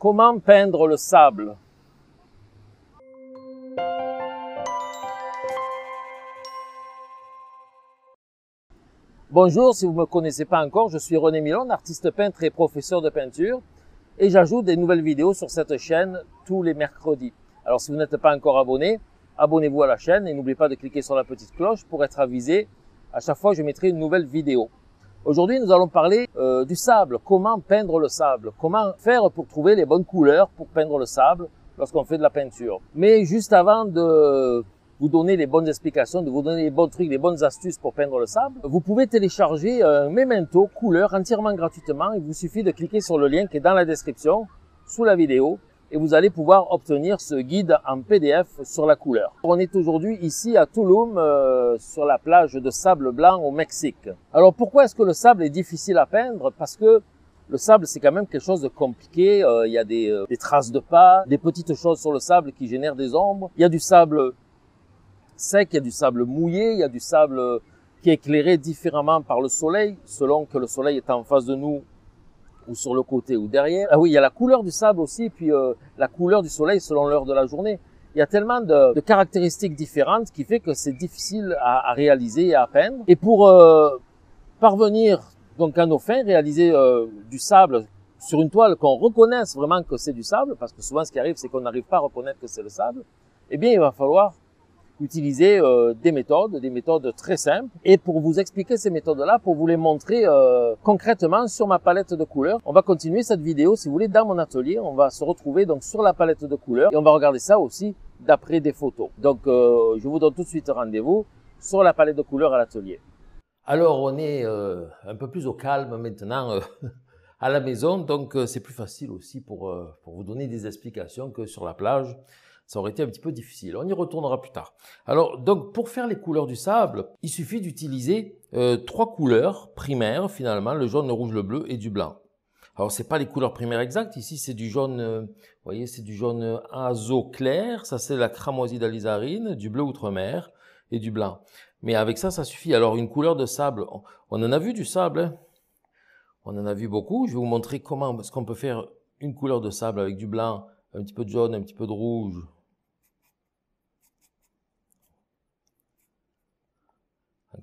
Comment peindre le sable Bonjour, si vous ne me connaissez pas encore, je suis René Milon, artiste peintre et professeur de peinture, et j'ajoute des nouvelles vidéos sur cette chaîne tous les mercredis. Alors si vous n'êtes pas encore abonné, abonnez-vous à la chaîne et n'oubliez pas de cliquer sur la petite cloche pour être avisé à chaque fois que je mettrai une nouvelle vidéo. Aujourd'hui, nous allons parler euh, du sable, comment peindre le sable, comment faire pour trouver les bonnes couleurs pour peindre le sable lorsqu'on fait de la peinture. Mais juste avant de vous donner les bonnes explications, de vous donner les bons trucs, les bonnes astuces pour peindre le sable, vous pouvez télécharger un memento couleur entièrement gratuitement. Il vous suffit de cliquer sur le lien qui est dans la description sous la vidéo et vous allez pouvoir obtenir ce guide en PDF sur la couleur. On est aujourd'hui ici à Tulum, euh, sur la plage de sable blanc au Mexique. Alors pourquoi est-ce que le sable est difficile à peindre Parce que le sable, c'est quand même quelque chose de compliqué. Euh, il y a des, euh, des, traces de pas, des petites choses sur le sable qui génèrent des ombres. Il y a du sable sec, il y a du sable mouillé, il y a du sable qui est éclairé différemment par le soleil, selon que le soleil est en face de nous ou sur le côté ou derrière. Ah oui, il y a la couleur du sable aussi, puis euh, la couleur du soleil selon l'heure de la journée. Il y a tellement de, caractéristiques différentes qui fait que c'est difficile à, réaliser et à peindre. Et pour euh, parvenir donc à nos fins, réaliser euh, du sable sur une toile qu'on reconnaisse vraiment que c'est du sable, parce que souvent ce qui arrive, c'est qu'on n'arrive pas à reconnaître que c'est le sable, eh bien il va falloir utiliser euh, des méthodes, des méthodes très simples. Et pour vous expliquer ces méthodes-là, pour vous les montrer euh, concrètement sur ma palette de couleurs, on va continuer cette vidéo, si vous voulez, dans mon atelier. On va se retrouver donc sur la palette de couleurs et on va regarder ça aussi d'après des photos. Donc, euh, je vous donne tout de suite rendez-vous sur la palette de couleurs à l'atelier. Alors, on est un peu plus au calme maintenant. à la maison, donc c'est plus facile aussi pour, pour vous donner des explications que sur la plage ça aurait été un petit peu difficile. On y retournera plus tard. Alors, donc, pour faire les couleurs du sable, il suffit d'utiliser euh, trois couleurs primaires, finalement, le jaune, le rouge, le bleu et du blanc. Alors, c'est pas les couleurs primaires exactes. Ici, c'est du jaune, euh, vous voyez, c'est du jaune azo clair. Ça, c'est la cramoisie d'alizarine, du bleu outre-mer et du blanc. Mais avec ça, ça suffit. Alors, une couleur de sable, on, en a vu du sable. Hein. on en a vu beaucoup. Je vais vous montrer comment, ce qu'on peut faire une couleur de sable avec du blanc, un petit peu de jaune, un petit peu de rouge,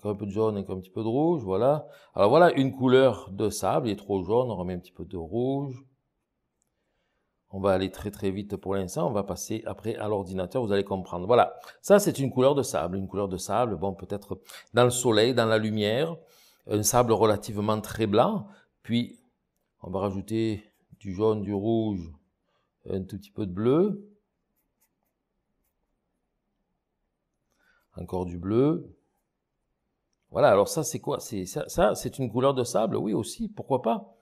un peu de jaune, un petit peu de rouge, voilà. Alors voilà une couleur de sable, il est trop jaune, on remet un petit peu de rouge. On va aller très très vite pour l'instant, on va passer après à l'ordinateur, vous allez comprendre. Voilà, ça c'est une couleur de sable, une couleur de sable, bon peut-être dans le soleil, dans la lumière, un sable relativement très blanc, puis on va rajouter du jaune, du rouge, un tout petit peu de bleu, encore du bleu, voilà, alors ça c'est quoi C'est ça, c'est une couleur de sable, oui aussi, pourquoi pas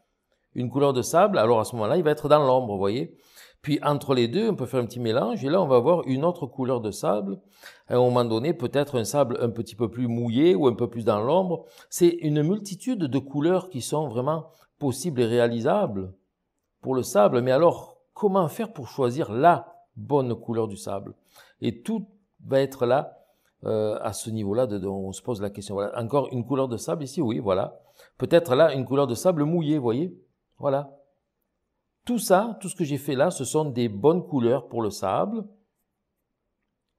Une couleur de sable, alors à ce moment-là, il va être dans l'ombre, vous voyez. Puis entre les deux, on peut faire un petit mélange et là, on va avoir une autre couleur de sable. À un moment donné, peut-être un sable un petit peu plus mouillé ou un peu plus dans l'ombre. C'est une multitude de couleurs qui sont vraiment possibles et réalisables pour le sable. Mais alors, comment faire pour choisir la bonne couleur du sable Et tout va être là euh, à ce niveau-là, on se pose la question. Voilà. Encore une couleur de sable ici, oui, voilà. Peut-être là, une couleur de sable mouillée, voyez Voilà. Tout ça, tout ce que j'ai fait là, ce sont des bonnes couleurs pour le sable.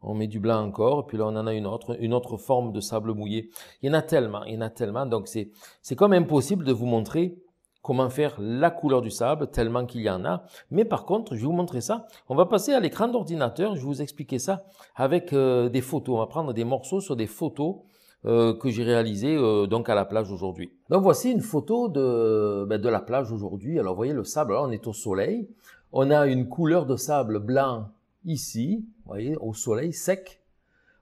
On met du blanc encore, et puis là on en a une autre, une autre forme de sable mouillé. Il y en a tellement, il y en a tellement, donc c'est comme impossible de vous montrer comment faire la couleur du sable, tellement qu'il y en a. Mais par contre, je vais vous montrer ça. On va passer à l'écran d'ordinateur, je vais vous expliquer ça avec euh, des photos. On va prendre des morceaux sur des photos euh, que j'ai réalisées euh, donc à la plage aujourd'hui. Donc voici une photo de, ben, de la plage aujourd'hui. Alors vous voyez le sable, hein, on est au soleil. On a une couleur de sable blanc ici, vous voyez, au soleil sec.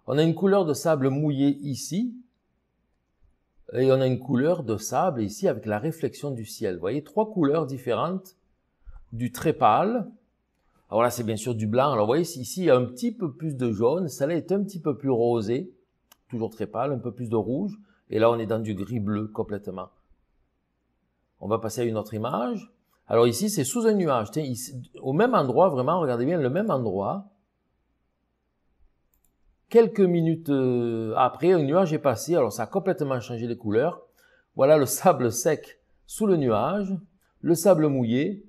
On a une couleur de sable mouillé ici, et on a une couleur de sable ici avec la réflexion du ciel. Vous voyez, trois couleurs différentes du très pâle. Alors là, c'est bien sûr du blanc. Alors vous voyez, ici, il y a un petit peu plus de jaune. Ça là est un petit peu plus rosé, toujours très pâle, un peu plus de rouge. Et là, on est dans du gris-bleu complètement. On va passer à une autre image. Alors ici, c'est sous un nuage. au même endroit, vraiment, regardez bien, le même endroit, Quelques minutes euh, après, un nuage est passé, alors ça a complètement changé les couleurs. Voilà le sable sec sous le nuage, le sable mouillé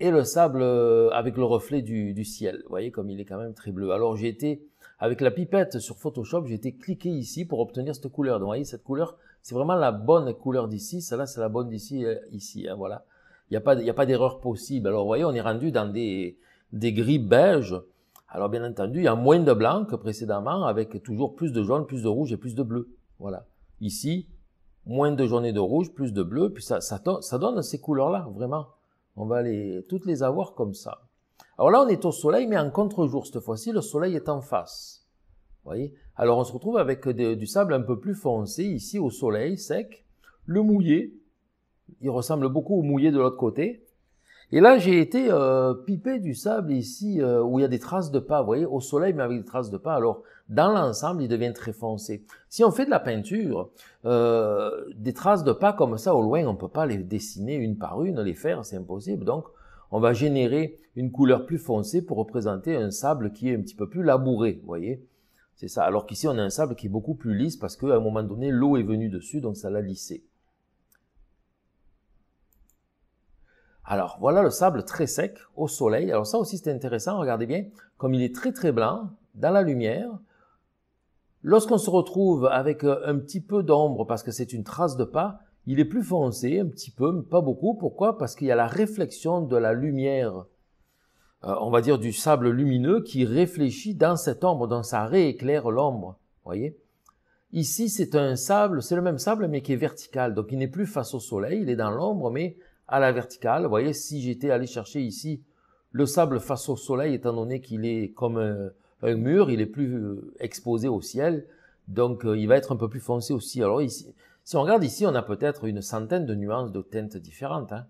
et le sable euh, avec le reflet du, ciel. Vous voyez comme il est quand même très bleu. Alors j'ai été, avec la pipette sur Photoshop, j'ai été cliquer ici pour obtenir cette couleur. Donc vous voyez, cette couleur, c'est vraiment la bonne couleur d'ici. Celle-là, c'est la bonne d'ici, euh, ici. Hein, voilà. Il n'y a pas, pas d'erreur possible. Alors vous voyez, on est rendu dans des, des gris beige alors bien entendu, il y a moins de blanc que précédemment, avec toujours plus de jaune, plus de rouge et plus de bleu. Voilà. Ici, moins de jaune et de rouge, plus de bleu, puis ça, donne ces couleurs-là, vraiment. On va les, toutes les avoir comme ça. Alors là, on est au soleil, mais en contre-jour cette fois-ci, le soleil est en face. voyez Alors on se retrouve avec du sable un peu plus foncé, ici au soleil, sec. Le mouillé, il ressemble beaucoup au mouillé de l'autre côté. Et là, j'ai été euh, pipé du sable ici euh, où il y a des traces de pas, vous voyez, au soleil, mais avec des traces de pas. Alors, dans l'ensemble, il devient très foncé. Si on fait de la peinture, euh, des traces de pas comme ça au loin, on ne peut pas les dessiner une par une, les faire, c'est impossible. Donc, on va générer une couleur plus foncée pour représenter un sable qui est un petit peu plus labouré, vous voyez. C'est ça. Alors qu'ici, on a un sable qui est beaucoup plus lisse parce qu'à un moment donné, l'eau est venue dessus, donc ça l'a lissé. Alors voilà le sable très sec au soleil. Alors ça aussi c'est intéressant, regardez bien, comme il est très très blanc dans la lumière. Lorsqu'on se retrouve avec euh, un petit peu d'ombre parce que c'est une trace de pas, il est plus foncé, un petit peu, mais pas beaucoup. Pourquoi Parce qu'il y a la réflexion de la lumière, euh, on va dire du sable lumineux qui réfléchit dans cette ombre, dans ça rééclaire l'ombre. Voyez Ici, c'est un sable, c'est le même sable, mais qui est vertical. Donc, il n'est plus face au soleil, il est dans l'ombre, mais à la verticale. Vous voyez, si j'étais allé chercher ici le sable face au soleil, étant donné qu'il est comme un, mur, il est plus euh, exposé au ciel, donc euh, il va être un peu plus foncé aussi. Alors ici, si on regarde ici, on a peut-être une centaine de nuances de teintes différentes. Hein.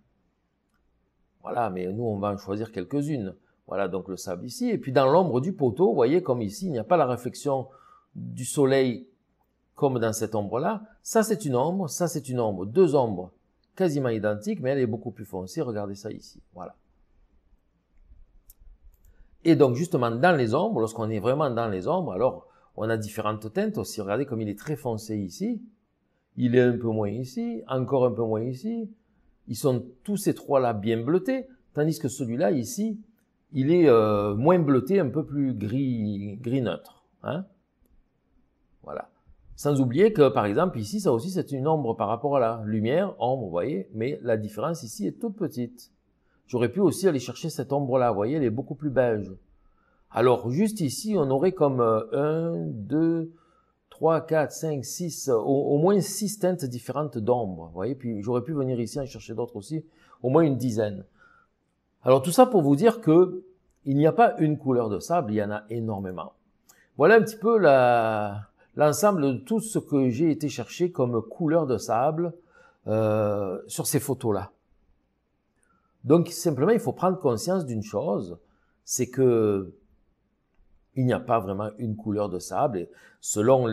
Voilà, mais nous, on va en choisir quelques-unes. Voilà donc le sable ici. Et puis dans l'ombre du poteau, vous voyez comme ici, il n'y a pas la réflexion du soleil comme dans cette ombre-là. Ça, c'est une ombre, ça, c'est une ombre. Deux ombres quasiment identique, mais elle est beaucoup plus foncée. Regardez ça ici. Voilà. Et donc, justement, dans les ombres, lorsqu'on est vraiment dans les ombres, alors, on a différentes teintes aussi. Regardez comme il est très foncé ici. Il est un peu moins ici, encore un peu moins ici. Ils sont tous ces trois-là bien bleutés, tandis que celui-là, ici, il est euh, moins bleuté, un peu plus gris, gris neutre. Hein sans oublier que, par exemple, ici, ça aussi, c'est une ombre par rapport à la lumière, ombre, vous voyez, mais la différence ici est toute petite. J'aurais pu aussi aller chercher cette ombre-là, vous voyez, elle est beaucoup plus beige. Alors, juste ici, on aurait comme 1, 2, 3, 4, 5, 6, au, moins 6 teintes différentes d'ombre, vous voyez, puis j'aurais pu venir ici en chercher d'autres aussi, au moins une dizaine. Alors, tout ça pour vous dire que il n'y a pas une couleur de sable, il y en a énormément. Voilà un petit peu la, l'ensemble de tout ce que j'ai été chercher comme couleur de sable euh, sur ces photos-là. Donc simplement, il faut prendre conscience d'une chose, c'est que il n'y a pas vraiment une couleur de sable. selon,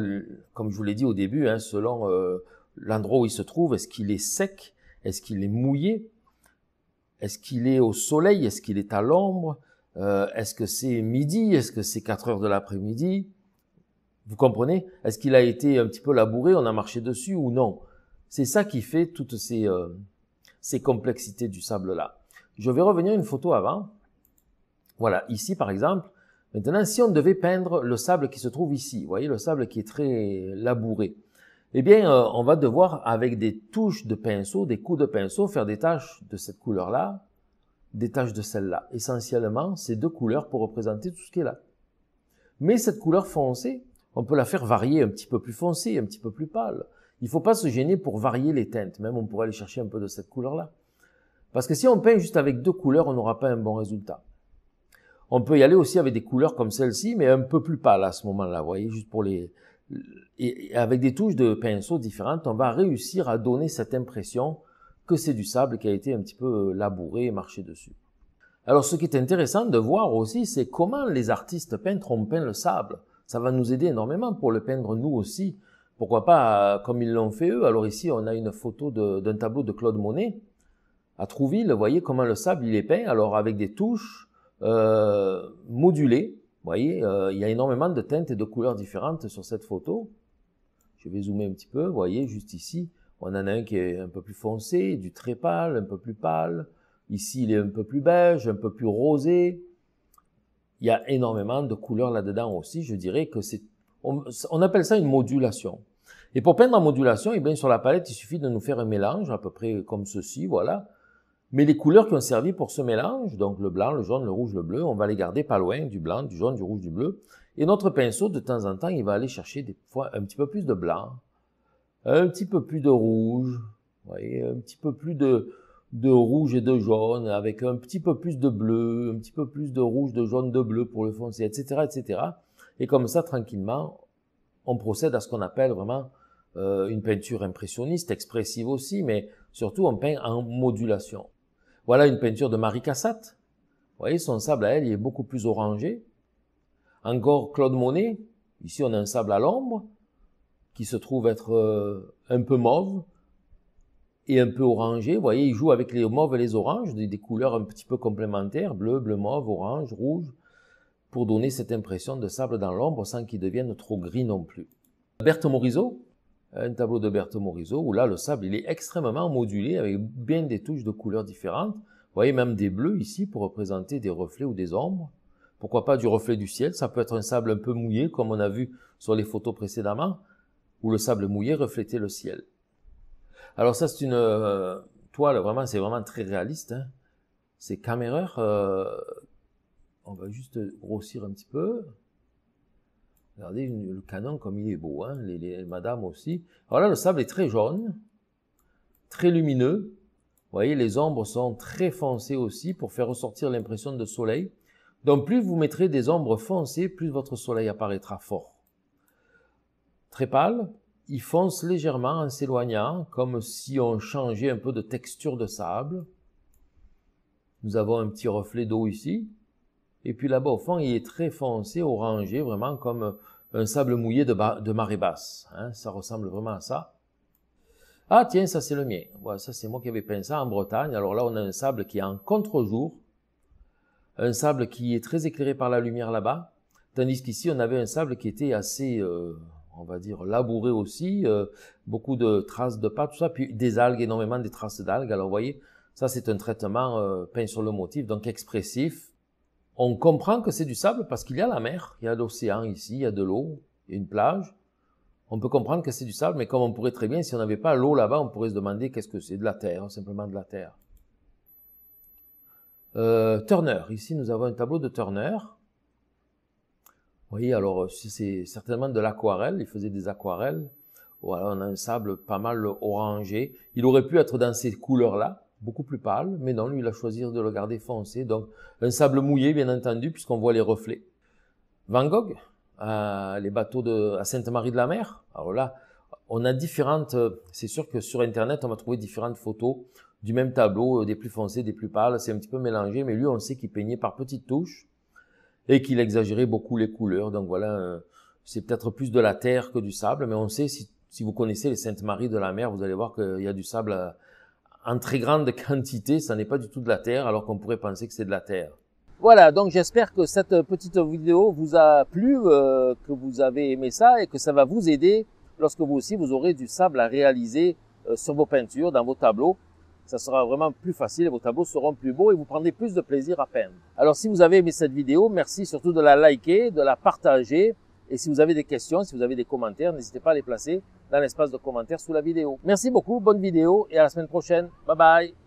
comme je vous l'ai dit au début, hein, selon euh, l'endroit où il se trouve, est-ce qu'il est sec, est-ce qu'il est mouillé, est-ce qu'il est au soleil, est-ce qu'il est à l'ombre, euh, est-ce que c'est midi, est-ce que c'est 4 heures de l'après-midi, vous comprenez Est-ce qu'il a été un petit peu labouré, on a marché dessus ou non C'est ça qui fait toutes euh, ces, complexités du sable-là. Je vais revenir une photo avant. Voilà, ici par exemple. Maintenant, si on devait peindre le sable qui se trouve ici, vous voyez le sable qui est très labouré, eh bien, euh, on va devoir, avec des touches de pinceau, des coups de pinceau, faire des taches de cette couleur-là, des taches de celle-là. Essentiellement, c'est deux couleurs pour représenter tout ce qui est là. Mais cette couleur foncée, on peut la faire varier un petit peu plus foncée, un petit peu plus pâle. Il ne faut pas se gêner pour varier les teintes. Même on pourrait aller chercher un peu de cette couleur-là. Parce que si on peint juste avec deux couleurs, on n'aura pas un bon résultat. On peut y aller aussi avec des couleurs comme celle-ci, mais un peu plus pâle à ce moment-là, vous voyez, juste pour les... Et avec des touches de pinceau différentes, on va réussir à donner cette impression que c'est du sable qui a été un petit peu euh, labouré et marché dessus. Alors ce qui est intéressant de voir aussi, c'est comment les artistes peintres ont peint le sable. Ça va nous aider énormément pour le peindre nous aussi. Pourquoi pas euh, comme ils l'ont fait eux Alors ici, on a une photo d'un tableau de Claude Monet à Trouville. Vous voyez comment le sable il est peint Alors avec des touches euh, modulées. Vous voyez, euh, il y a énormément de teintes et de couleurs différentes sur cette photo. Je vais zoomer un petit peu. Vous voyez, juste ici, on en a un qui est un peu plus foncé, du très pâle, un peu plus pâle. Ici, il est un peu plus beige, un peu plus rosé. Il y a énormément de couleurs là-dedans aussi. Je dirais que c'est, on, appelle ça une modulation. Et pour peindre en modulation, eh bien, sur la palette, il suffit de nous faire un mélange, à peu près comme ceci, voilà. Mais les couleurs qui ont servi pour ce mélange, donc le blanc, le jaune, le rouge, le bleu, on va les garder pas loin, du blanc, du jaune, du rouge, du bleu. Et notre pinceau, de temps en temps, il va aller chercher des fois un petit peu plus de blanc, un petit peu plus de rouge, un petit peu plus de, de rouge et de jaune, avec un petit peu plus de bleu, un petit peu plus de rouge, de jaune, de bleu pour le foncé, etc., etc. Et comme ça, tranquillement, on procède à ce qu'on appelle vraiment euh, une peinture impressionniste, expressive aussi, mais surtout on peint en modulation. Voilà une peinture de Marie Cassatt. Vous voyez, son sable à elle, il est beaucoup plus orangé. Encore Claude Monet. Ici, on a un sable à l'ombre qui se trouve être euh, un peu mauve et un peu orangé. Vous voyez, il joue avec les mauves et les oranges, des, des couleurs un petit peu complémentaires, bleu, bleu mauve, orange, rouge, pour donner cette impression de sable dans l'ombre sans qu'il devienne trop gris non plus. Berthe Morisot, un tableau de Berthe Morisot, où là, le sable, il est extrêmement modulé avec bien des touches de couleurs différentes. Vous voyez, même des bleus ici pour représenter des reflets ou des ombres. Pourquoi pas du reflet du ciel Ça peut être un sable un peu mouillé, comme on a vu sur les photos précédemment, où le sable mouillé reflétait le ciel. Alors ça, c'est une euh, toile, vraiment, c'est vraiment très réaliste. Hein. C'est euh, on va juste grossir un petit peu. Regardez le canon comme il est beau, hein, les, les aussi. Alors là, le sable est très jaune, très lumineux. Vous voyez, les ombres sont très foncées aussi pour faire ressortir l'impression de soleil. Donc plus vous mettrez des ombres foncées, plus votre soleil apparaîtra fort. Très pâle, il fonce légèrement en s'éloignant, comme si on changeait un peu de texture de sable. Nous avons un petit reflet d'eau ici. Et puis là-bas, au fond, il est très foncé, orangé, vraiment comme un sable mouillé de, marée basse. Hein. ça ressemble vraiment à ça. Ah tiens, ça c'est le mien. Voilà, ça c'est moi qui avais peint ça en Bretagne. Alors là, on a un sable qui est en contre-jour, un sable qui est très éclairé par la lumière là-bas, tandis qu'ici, on avait un sable qui était assez... Euh, on va dire, labouré aussi, euh, beaucoup de traces de pas, tout ça, puis des algues, énormément des traces d'algues. Alors vous voyez, ça c'est un traitement euh, peint sur le motif, donc expressif. On comprend que c'est du sable parce qu'il y a la mer, il y a l'océan ici, il y a de l'eau, il y a une plage. On peut comprendre que c'est du sable, mais comme on pourrait très bien, si on n'avait pas l'eau là-bas, on pourrait se demander qu'est-ce que c'est de la terre, simplement de la terre. Euh, Turner, ici nous avons un tableau de Turner. Oui, alors euh, c'est certainement de l'aquarelle. Il faisait des aquarelles. Voilà, on a un sable pas mal orangé. Il aurait pu être dans ces couleurs-là, beaucoup plus pâle, mais non, lui, il a choisi de le garder foncé. Donc, un sable mouillé, bien entendu, puisqu'on voit les reflets. Van Gogh, euh, les bateaux de, à Sainte-Marie-de-la-Mer. Alors là, on a différentes, euh, c'est sûr que sur Internet, on va trouver différentes photos du même tableau, des plus foncés, des plus pâles. C'est un petit peu mélangé, mais lui, on sait qu'il peignait par petites touches et qu'il exagérait beaucoup les couleurs. Donc voilà, euh, c'est peut-être plus de la terre que du sable, mais on sait, si, vous connaissez les Saintes Maries de la mer, vous allez voir qu'il y a du sable euh, en très grande quantité, ça n'est pas du tout de la terre, alors qu'on pourrait penser que c'est de la terre. Voilà, donc j'espère que cette petite vidéo vous a plu, euh, que vous avez aimé ça et que ça va vous aider lorsque vous aussi vous aurez du sable à réaliser sur vos peintures, dans vos tableaux ça sera vraiment plus facile, vos tableaux seront plus beaux et vous prendrez plus de plaisir à peindre. Alors si vous avez aimé cette vidéo, merci surtout de la liker, de la partager et si vous avez des questions, si vous avez des commentaires, n'hésitez pas à les placer dans l'espace de commentaires sous la vidéo. Merci beaucoup, bonne vidéo et à la semaine prochaine. Bye bye